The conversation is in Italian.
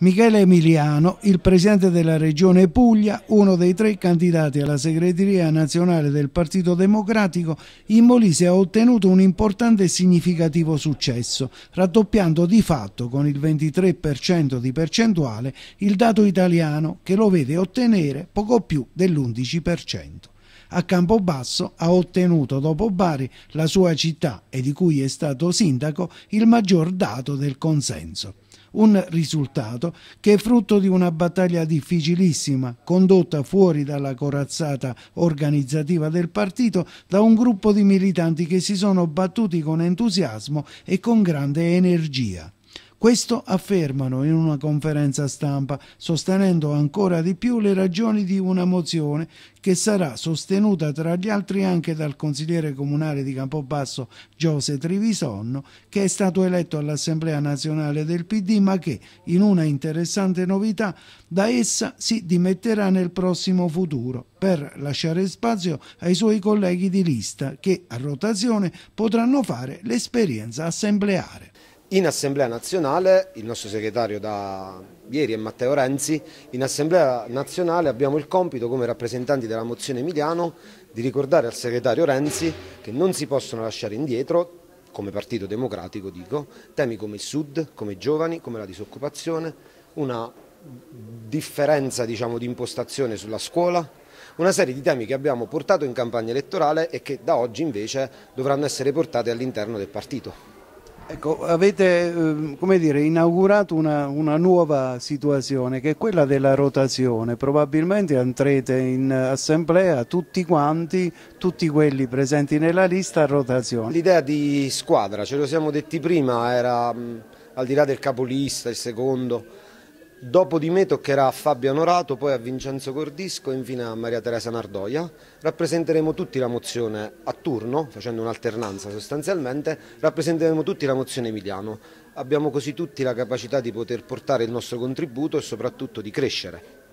Michele Emiliano, il presidente della regione Puglia, uno dei tre candidati alla segreteria nazionale del Partito Democratico, in Molise ha ottenuto un importante e significativo successo, raddoppiando di fatto con il 23% di percentuale il dato italiano che lo vede ottenere poco più dell'11%. A Campobasso ha ottenuto dopo Bari, la sua città e di cui è stato sindaco, il maggior dato del consenso un risultato che è frutto di una battaglia difficilissima condotta fuori dalla corazzata organizzativa del partito da un gruppo di militanti che si sono battuti con entusiasmo e con grande energia. Questo affermano in una conferenza stampa, sostenendo ancora di più le ragioni di una mozione che sarà sostenuta tra gli altri anche dal consigliere comunale di Campobasso Giose Trivisonno, che è stato eletto all'Assemblea nazionale del PD, ma che, in una interessante novità, da essa si dimetterà nel prossimo futuro per lasciare spazio ai suoi colleghi di lista che a rotazione potranno fare l'esperienza assembleare. In Assemblea Nazionale, il nostro segretario da ieri è Matteo Renzi, in Assemblea Nazionale abbiamo il compito come rappresentanti della mozione Emiliano di ricordare al segretario Renzi che non si possono lasciare indietro come Partito Democratico dico, temi come il Sud, come i giovani, come la disoccupazione, una differenza diciamo, di impostazione sulla scuola, una serie di temi che abbiamo portato in campagna elettorale e che da oggi invece dovranno essere portati all'interno del partito. Ecco, avete ehm, come dire, inaugurato una, una, nuova situazione che è quella della rotazione, probabilmente andrete in assemblea tutti quanti, tutti quelli presenti nella lista a rotazione. L'idea di squadra, ce lo siamo detti prima, era al di là del capolista, il secondo, Dopo di me toccherà a Fabio Onorato, poi a Vincenzo Cordisco e infine a Maria Teresa Nardoia. Rappresenteremo tutti la mozione a turno, facendo un'alternanza sostanzialmente, rappresenteremo tutti la mozione Emiliano. Abbiamo così tutti la capacità di poter portare il nostro contributo e soprattutto di crescere.